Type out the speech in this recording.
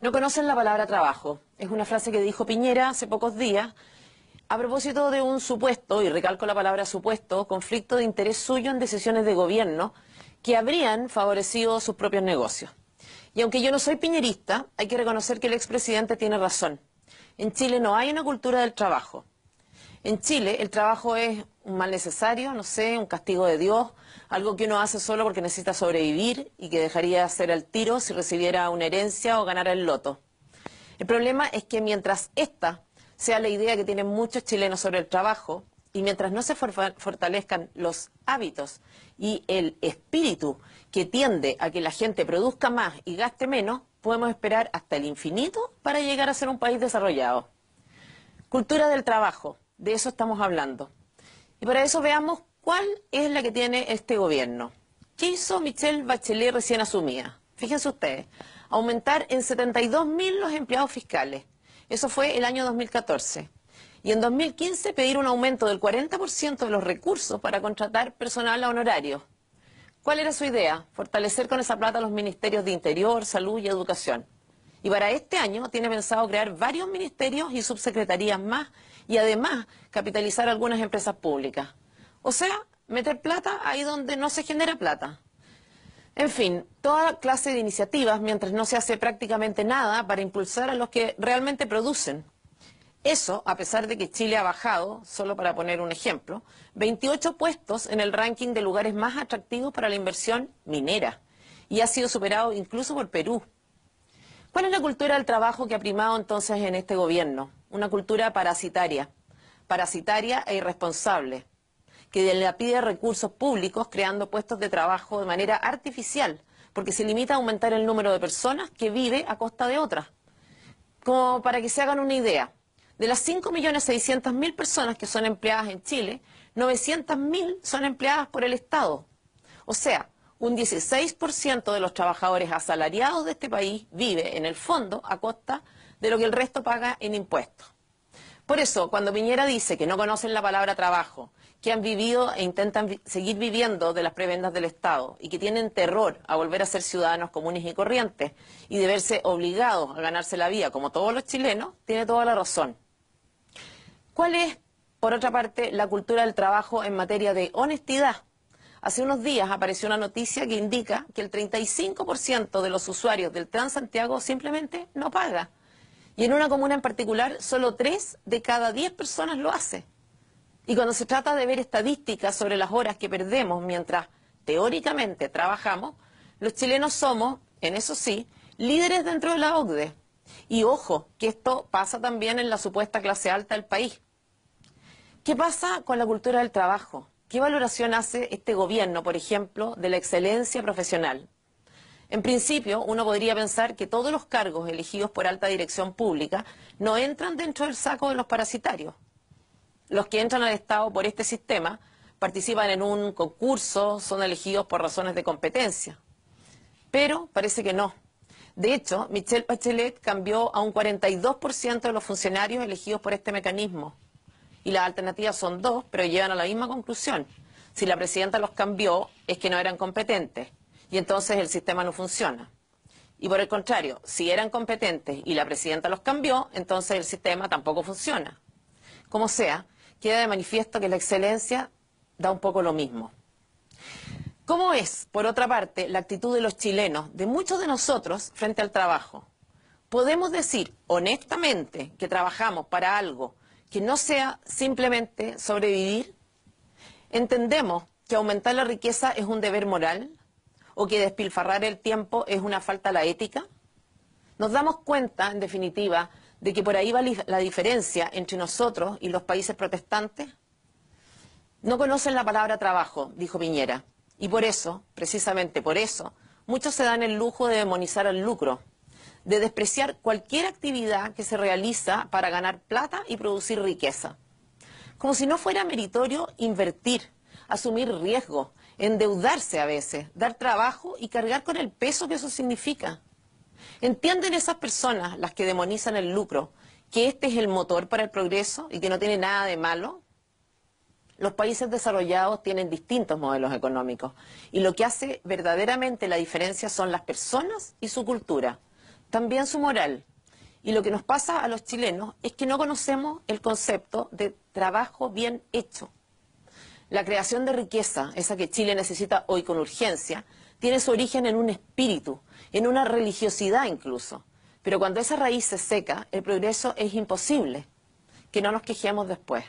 No conocen la palabra trabajo. Es una frase que dijo Piñera hace pocos días a propósito de un supuesto, y recalco la palabra supuesto, conflicto de interés suyo en decisiones de gobierno que habrían favorecido sus propios negocios. Y aunque yo no soy piñerista, hay que reconocer que el expresidente tiene razón. En Chile no hay una cultura del trabajo. En Chile el trabajo es un mal necesario, no sé, un castigo de Dios, algo que uno hace solo porque necesita sobrevivir y que dejaría de hacer al tiro si recibiera una herencia o ganara el loto. El problema es que mientras esta sea la idea que tienen muchos chilenos sobre el trabajo, y mientras no se fortalezcan los hábitos y el espíritu que tiende a que la gente produzca más y gaste menos, podemos esperar hasta el infinito para llegar a ser un país desarrollado. Cultura del trabajo, de eso estamos hablando. Y para eso veamos cuál es la que tiene este gobierno. ¿Qué hizo Michelle Bachelet recién asumida? Fíjense ustedes, aumentar en 72.000 los empleados fiscales. Eso fue el año 2014. Y en 2015 pedir un aumento del 40% de los recursos para contratar personal a honorario. ¿Cuál era su idea? Fortalecer con esa plata los ministerios de Interior, Salud y Educación. Y para este año tiene pensado crear varios ministerios y subsecretarías más y además capitalizar algunas empresas públicas. O sea, meter plata ahí donde no se genera plata. En fin, toda clase de iniciativas mientras no se hace prácticamente nada para impulsar a los que realmente producen. Eso, a pesar de que Chile ha bajado, solo para poner un ejemplo, 28 puestos en el ranking de lugares más atractivos para la inversión minera y ha sido superado incluso por Perú. ¿Cuál es la cultura del trabajo que ha primado entonces en este gobierno? Una cultura parasitaria, parasitaria e irresponsable, que le pide recursos públicos creando puestos de trabajo de manera artificial, porque se limita a aumentar el número de personas que vive a costa de otras. Como para que se hagan una idea, de las 5.600.000 personas que son empleadas en Chile, 900.000 son empleadas por el Estado. O sea, un 16% de los trabajadores asalariados de este país vive en el fondo a costa de lo que el resto paga en impuestos. Por eso, cuando Piñera dice que no conocen la palabra trabajo, que han vivido e intentan seguir viviendo de las prebendas del Estado y que tienen terror a volver a ser ciudadanos comunes y corrientes y de verse obligados a ganarse la vida como todos los chilenos, tiene toda la razón. ¿Cuál es, por otra parte, la cultura del trabajo en materia de honestidad? Hace unos días apareció una noticia que indica que el 35% de los usuarios del Transantiago simplemente no paga. Y en una comuna en particular, solo 3 de cada 10 personas lo hace. Y cuando se trata de ver estadísticas sobre las horas que perdemos mientras teóricamente trabajamos, los chilenos somos, en eso sí, líderes dentro de la OCDE. Y ojo, que esto pasa también en la supuesta clase alta del país. ¿Qué pasa con la cultura del trabajo? ¿Qué valoración hace este gobierno, por ejemplo, de la excelencia profesional? En principio, uno podría pensar que todos los cargos elegidos por alta dirección pública no entran dentro del saco de los parasitarios. Los que entran al Estado por este sistema participan en un concurso, son elegidos por razones de competencia. Pero parece que no. De hecho, Michel Bachelet cambió a un 42% de los funcionarios elegidos por este mecanismo y las alternativas son dos, pero llevan a la misma conclusión. Si la presidenta los cambió, es que no eran competentes y entonces el sistema no funciona. Y por el contrario, si eran competentes y la presidenta los cambió, entonces el sistema tampoco funciona. Como sea, queda de manifiesto que la excelencia da un poco lo mismo. ¿Cómo es, por otra parte, la actitud de los chilenos, de muchos de nosotros, frente al trabajo? ¿Podemos decir honestamente que trabajamos para algo que no sea simplemente sobrevivir, entendemos que aumentar la riqueza es un deber moral o que despilfarrar el tiempo es una falta a la ética, nos damos cuenta, en definitiva, de que por ahí va la diferencia entre nosotros y los países protestantes. No conocen la palabra trabajo, dijo Piñera, y por eso, precisamente por eso, muchos se dan el lujo de demonizar el lucro de despreciar cualquier actividad que se realiza para ganar plata y producir riqueza. Como si no fuera meritorio invertir, asumir riesgo, endeudarse a veces, dar trabajo y cargar con el peso que eso significa. ¿Entienden esas personas, las que demonizan el lucro, que este es el motor para el progreso y que no tiene nada de malo? Los países desarrollados tienen distintos modelos económicos y lo que hace verdaderamente la diferencia son las personas y su cultura también su moral. Y lo que nos pasa a los chilenos es que no conocemos el concepto de trabajo bien hecho. La creación de riqueza, esa que Chile necesita hoy con urgencia, tiene su origen en un espíritu, en una religiosidad incluso. Pero cuando esa raíz se seca, el progreso es imposible. Que no nos quejemos después.